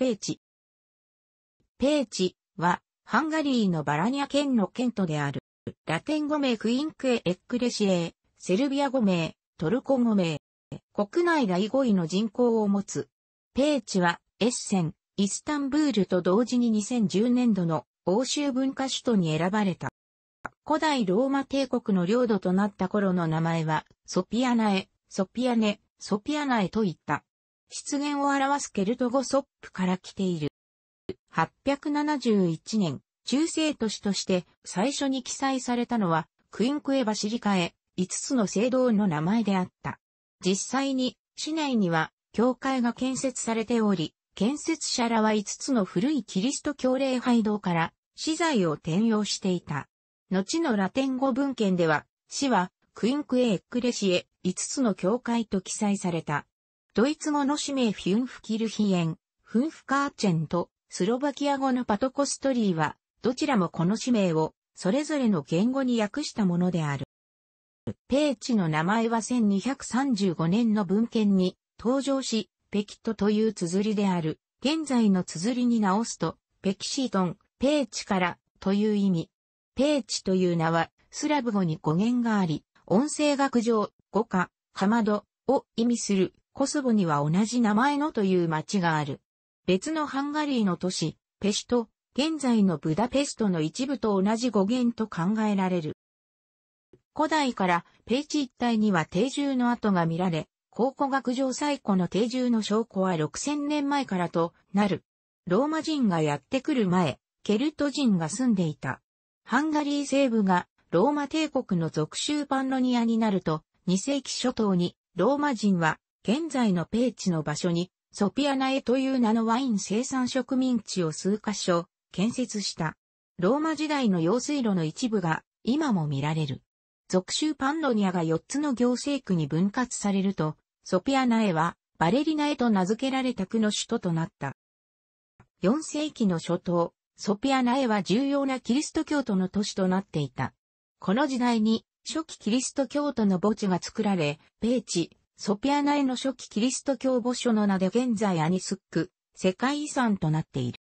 ペーチ。ペーチは、ハンガリーのバラニア県の県都である。ラテン語名クインクエ・エックレシエセルビア語名、トルコ語名。国内第5位の人口を持つ。ペーチは、エッセン、イスタンブールと同時に2010年度の欧州文化首都に選ばれた。古代ローマ帝国の領土となった頃の名前は、ソピアナエ、ソピアネ、ソピアナエといった。湿原を表すケルト語ソップから来ている。871年、中世都市として最初に記載されたのは、クインクエバシリカエ、5つの聖堂の名前であった。実際に、市内には、教会が建設されており、建設者らは5つの古いキリスト教礼拝堂から、資材を転用していた。後のラテン語文献では、市は、クインクエエックレシエ、5つの教会と記載された。ドイツ語の氏名フィュンフキルヒエン、フンフカーチェンと、スロバキア語のパトコストリーは、どちらもこの氏名を、それぞれの言語に訳したものである。ペーチの名前は1235年の文献に登場し、ペキットという綴りである、現在の綴りに直すと、ペキシートン、ペーチからという意味。ペーチという名は、スラブ語に語源があり、音声学上、語化、かまどを意味するコスボには同じ名前のという町がある。別のハンガリーの都市、ペシュト、現在のブダペストの一部と同じ語源と考えられる。古代からペイチ一帯には定住の跡が見られ、考古学上最古の定住の証拠は6000年前からとなる。ローマ人がやってくる前、ケルト人が住んでいた。ハンガリー西部がローマ帝国の属州パンロニアになると、2世紀初頭にローマ人は現在のペーチの場所に、ソピアナエという名のワイン生産植民地を数箇所建設した。ローマ時代の用水路の一部が今も見られる。属州パンロニアが4つの行政区に分割されると、ソピアナエはバレリナエと名付けられた区の首都となった。4世紀の初頭、ソピアナエは重要なキリスト教徒の都市となっていた。この時代に初期キリスト教徒の墓地が作られ、ペーチ、ソピアナへの初期キリスト教墓所の名で現在アニスック、世界遺産となっている。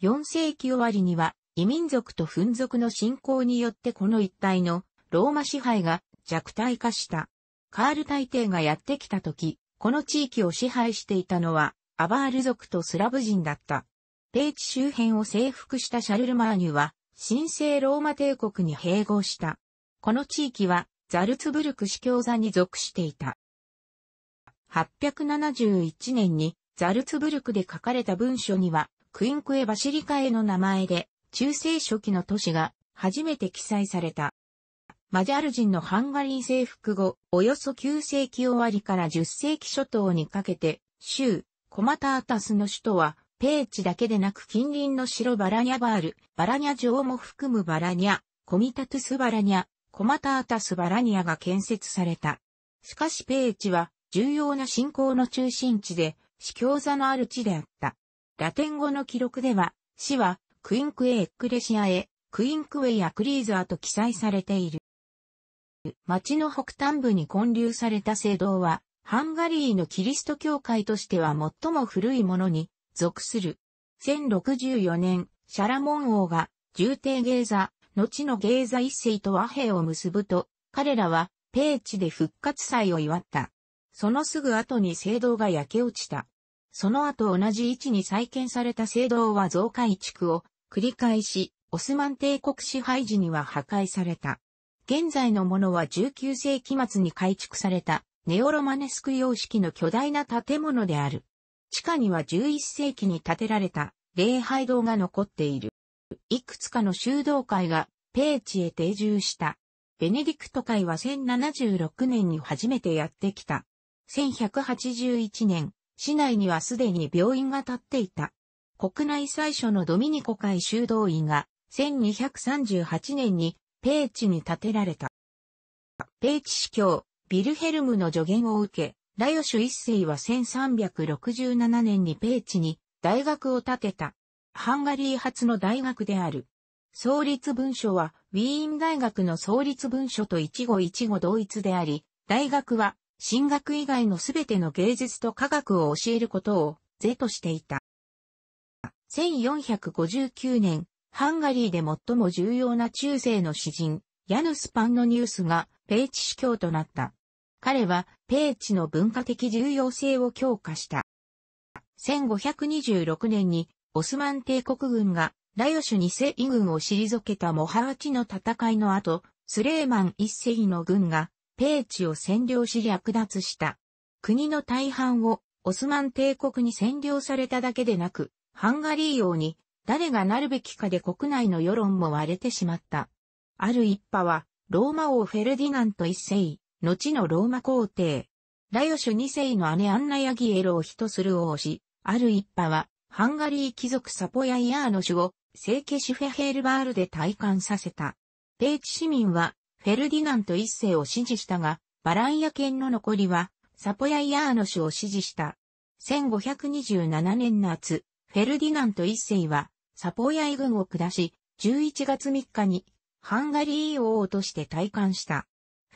4世紀終わりには、異民族と紛族の信仰によってこの一帯のローマ支配が弱体化した。カール大帝がやってきた時、この地域を支配していたのは、アバール族とスラブ人だった。低地周辺を征服したシャルルマーニュは、神聖ローマ帝国に併合した。この地域は、ザルツブルク司教座に属していた。871年にザルツブルクで書かれた文書には、クインクエ・バシリカへの名前で、中世初期の都市が初めて記載された。マジャル人のハンガリー征服後、およそ9世紀終わりから10世紀初頭にかけて、州、コマタータスの首都は、ペーチだけでなく近隣の城バラニャバール、バラニャ城も含むバラニャ、コミタトゥスバラニャ、コマタータス・バラニアが建設された。しかしペーチは重要な信仰の中心地で、司教座のある地であった。ラテン語の記録では、死はクインクエ・エックレシアへ、クインクエ・アクリーザーと記載されている。町の北端部に建立された聖堂は、ハンガリーのキリスト教会としては最も古いものに属する。1064年、シャラモン王が、重帝ゲーザ、後の芸座一世と和平を結ぶと、彼らは、ペーチで復活祭を祝った。そのすぐ後に聖堂が焼け落ちた。その後同じ位置に再建された聖堂は増改築を繰り返し、オスマン帝国支配時には破壊された。現在のものは19世紀末に改築されたネオロマネスク様式の巨大な建物である。地下には11世紀に建てられた礼拝堂が残っている。いくつかの修道会がペーチへ定住した。ベネディクト会は1076年に初めてやってきた。1181年、市内にはすでに病院が建っていた。国内最初のドミニコ会修道院が1238年にペーチに建てられた。ペーチ司教、ビルヘルムの助言を受け、ラヨシュ一世は1367年にペーチに大学を建てた。ハンガリー発の大学である。創立文書は、ウィーン大学の創立文書と一語一語同一であり、大学は、進学以外のすべての芸術と科学を教えることを、是としていた。1459年、ハンガリーで最も重要な中世の詩人、ヤヌス・パンのニュースが、ペーチ司教となった。彼は、ペーチの文化的重要性を強化した。1526年に、オスマン帝国軍がラヨシュ2世軍を退けたモハラチの戦いの後、スレーマン1世の軍がペーチを占領し略奪した。国の大半をオスマン帝国に占領されただけでなく、ハンガリー王に誰がなるべきかで国内の世論も割れてしまった。ある一派は、ローマ王フェルディナント一世、後のローマ皇帝、ラヨシュ二世の姉アンナヤギエロを人する王子、ある一派は、ハンガリー貴族サポヤイヤーの主を、聖ケシュフェヘールバールで退官させた。ペーチ市民は、フェルディナント一世を支持したが、バランヤ県の残りは、サポヤイヤーノ氏を支持した。1527年夏、フェルディナント一世は、サポヤイ軍を下し、11月3日に、ハンガリー王として退官した。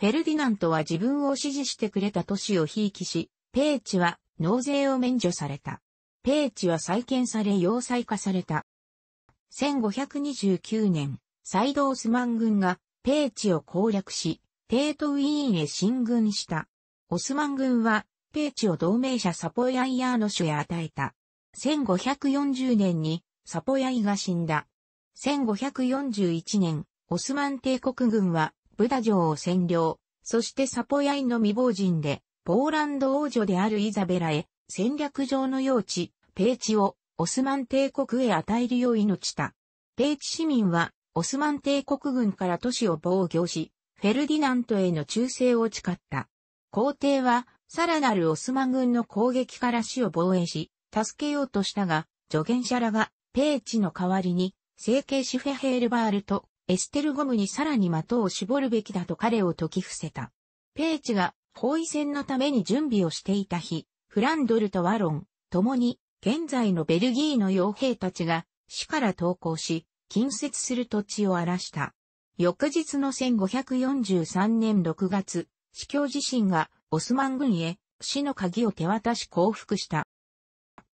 フェルディナントは自分を支持してくれた都市を引きし、ペーチは納税を免除された。ペーチは再建され要塞化された。1529年、サイドオスマン軍がペーチを攻略し、テートウィーンへ進軍した。オスマン軍は、ペーチを同盟者サポヤイヤーノ種へ与えた。1540年にサポヤイが死んだ。1541年、オスマン帝国軍はブダ城を占領、そしてサポヤイの未亡人で、ポーランド王女であるイザベラへ戦略上の用地、ペーチをオスマン帝国へ与えるよう命した。ペーチ市民はオスマン帝国軍から都市を防御し、フェルディナントへの忠誠を誓った。皇帝はさらなるオスマン軍の攻撃から死を防衛し、助けようとしたが、助言者らがペーチの代わりに、整形シフェヘールバールとエステルゴムにさらに的を絞るべきだと彼を説き伏せた。ペーチが包囲戦のために準備をしていた日、フランドルとワロン、共に、現在のベルギーの傭兵たちが、死から投降し、近接する土地を荒らした。翌日の1543年6月、司教自身がオスマン軍へ死の鍵を手渡し降伏した。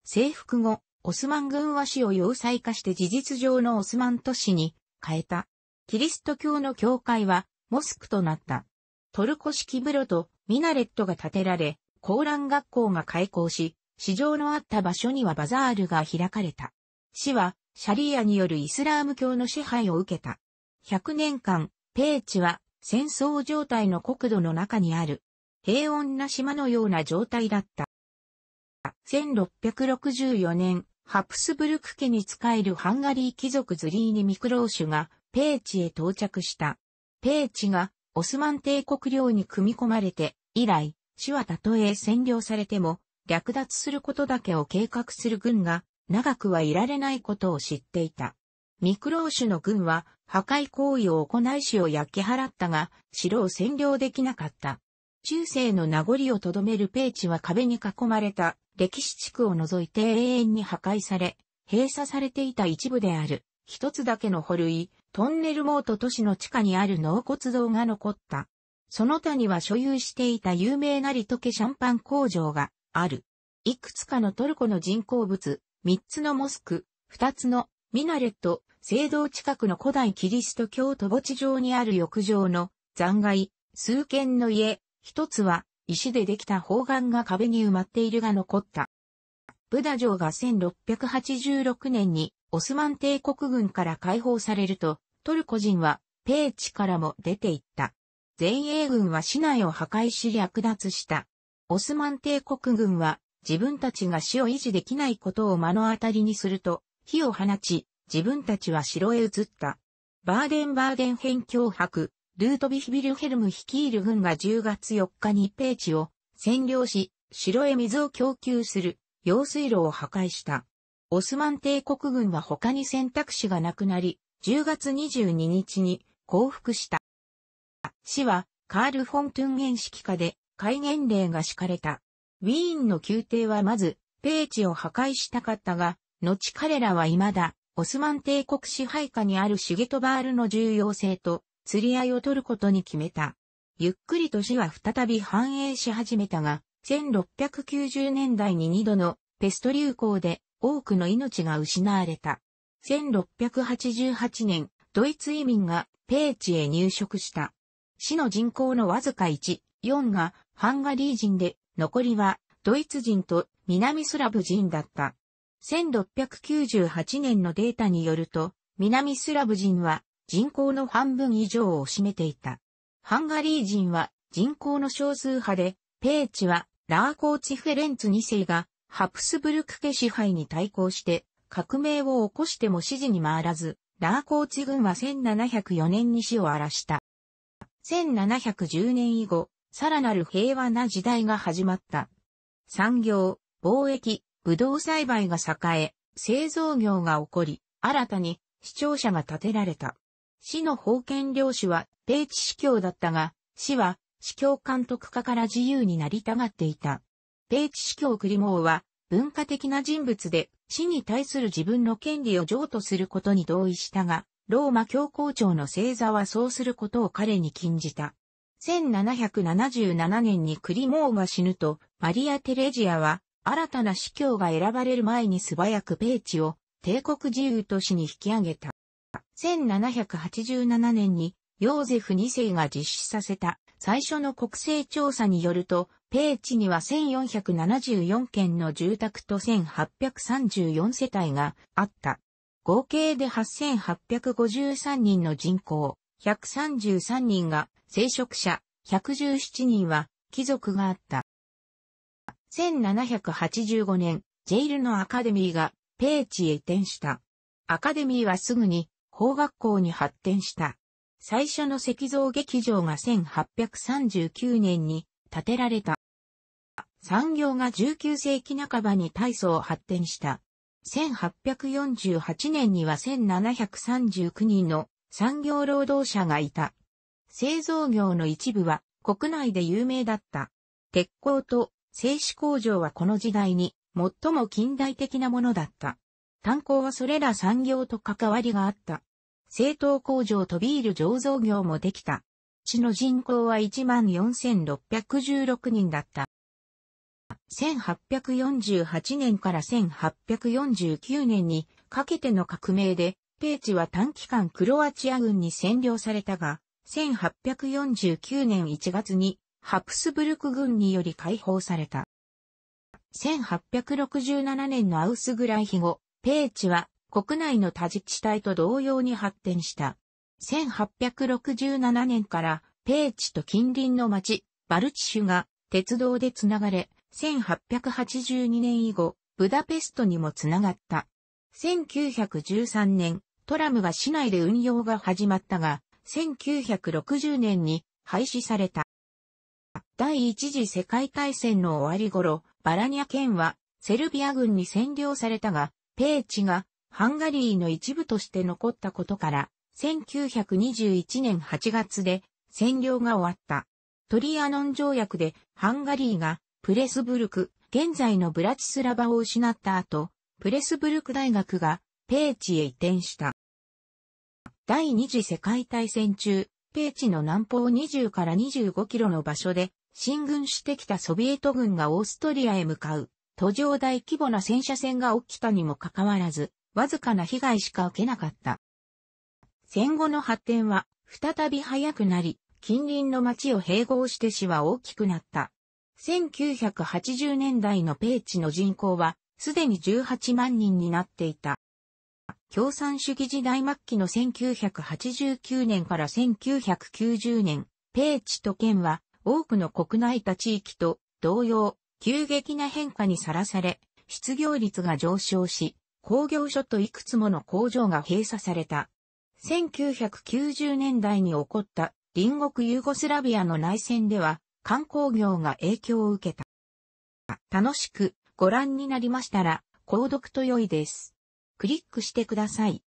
征服後、オスマン軍は死を要塞化して事実上のオスマン都市に変えた。キリスト教の教会はモスクとなった。トルコ式風呂とミナレットが建てられ、高蘭学校が開校し、市場のあった場所にはバザールが開かれた。市は、シャリアによるイスラーム教の支配を受けた。100年間、ペーチは戦争状態の国土の中にある平穏な島のような状態だった。1664年、ハプスブルク家に仕えるハンガリー貴族ズリーニ・ミクローシュがペーチへ到着した。ペーチがオスマン帝国領に組み込まれて以来、市はたとえ占領されても、略奪することだけを計画する軍が、長くはいられないことを知っていた。ミクロー種の軍は、破壊行為を行い市を焼き払ったが、城を占領できなかった。中世の名残をとどめるペーチは壁に囲まれた歴史地区を除いて永遠に破壊され、閉鎖されていた一部である、一つだけの保類、トンネルモート都市の地下にある納骨堂が残った。その他には所有していた有名なリトケシャンパン工場がある。いくつかのトルコの人工物、三つのモスク、二つのミナレット、聖堂近くの古代キリスト教徒墓地上にある浴場の残骸、数軒の家、一つは石でできた方眼が壁に埋まっているが残った。ブダ城が1686年にオスマン帝国軍から解放されると、トルコ人はペーチからも出ていった。前衛軍は市内を破壊し略奪した。オスマン帝国軍は自分たちが死を維持できないことを目の当たりにすると火を放ち、自分たちは城へ移った。バーデンバーデン辺境白ルートビヒビルヘルム率いる軍が10月4日にペーチを占領し、城へ水を供給する用水路を破壊した。オスマン帝国軍は他に選択肢がなくなり、10月22日に降伏した。死はカール・フォントゥンゲン下で戒厳令が敷かれた。ウィーンの宮廷はまず、ペーチを破壊したかったが、後彼らは未だ、オスマン帝国支配下にあるシゲトバールの重要性と、釣り合いを取ることに決めた。ゆっくりと死は再び繁栄し始めたが、1690年代に2度のペスト流行で多くの命が失われた。1688年、ドイツ移民がペーチへ入植した。市の人口のわずか1、4がハンガリー人で、残りはドイツ人と南スラブ人だった。1698年のデータによると、南スラブ人は人口の半分以上を占めていた。ハンガリー人は人口の少数派で、ペーチはラーコーチフェレンツ2世がハプスブルク家支配に対抗して革命を起こしても支持に回らず、ラーコーチ軍は1704年に死を荒らした。1710年以後、さらなる平和な時代が始まった。産業、貿易、葡萄栽培が栄え、製造業が起こり、新たに市庁舎が建てられた。市の封建領主は、定地市司教だったが、市は、司教監督家から自由になりたがっていた。定地市司教クリモーは、文化的な人物で、市に対する自分の権利を譲渡することに同意したが、ローマ教皇庁の星座はそうすることを彼に禁じた。1777年にクリモーが死ぬと、マリア・テレジアは、新たな司教が選ばれる前に素早くペーチを帝国自由都市に引き上げた。1787年にヨーゼフ2世が実施させた最初の国勢調査によると、ペーチには1474件の住宅と1834世帯があった。合計で8853人の人口、133人が聖職者、117人は貴族があった。1785年、ジェイルのアカデミーがペーチへ移転した。アカデミーはすぐに法学校に発展した。最初の石像劇場が1839年に建てられた。産業が19世紀半ばに大層発展した。1848年には1739人の産業労働者がいた。製造業の一部は国内で有名だった。鉄鋼と製紙工場はこの時代に最も近代的なものだった。炭鉱はそれら産業と関わりがあった。製糖工場とビール醸造業もできた。市の人口は14,616人だった。1848年から1849年にかけての革命で、ペーチは短期間クロアチア軍に占領されたが、1849年1月にハプスブルク軍により解放された。1867年のアウスグライヒ後、ペーチは国内の多自治体と同様に発展した。1867年からペーチと近隣の町、バルチシュが鉄道でつながれ、1882年以後、ブダペストにもつながった。1913年、トラムが市内で運用が始まったが、1960年に廃止された。第一次世界大戦の終わり頃、バラニア県はセルビア軍に占領されたが、ペーチがハンガリーの一部として残ったことから、1921年8月で占領が終わった。トリアノン条約でハンガリーがプレスブルク、現在のブラチスラバを失った後、プレスブルク大学がペーチへ移転した。第二次世界大戦中、ペーチの南方20から25キロの場所で進軍してきたソビエト軍がオーストリアへ向かう途上大規模な戦車戦が起きたにもかかわらず、わずかな被害しか受けなかった。戦後の発展は再び早くなり、近隣の町を併合して市は大きくなった。1980年代のペーチの人口はすでに18万人になっていた。共産主義時代末期の1989年から1990年、ペーチと県は多くの国内他地域と同様、急激な変化にさらされ、失業率が上昇し、工業所といくつもの工場が閉鎖された。1990年代に起こった隣国ユーゴスラビアの内戦では、観光業が影響を受けた。楽しくご覧になりましたら、購読と良いです。クリックしてください。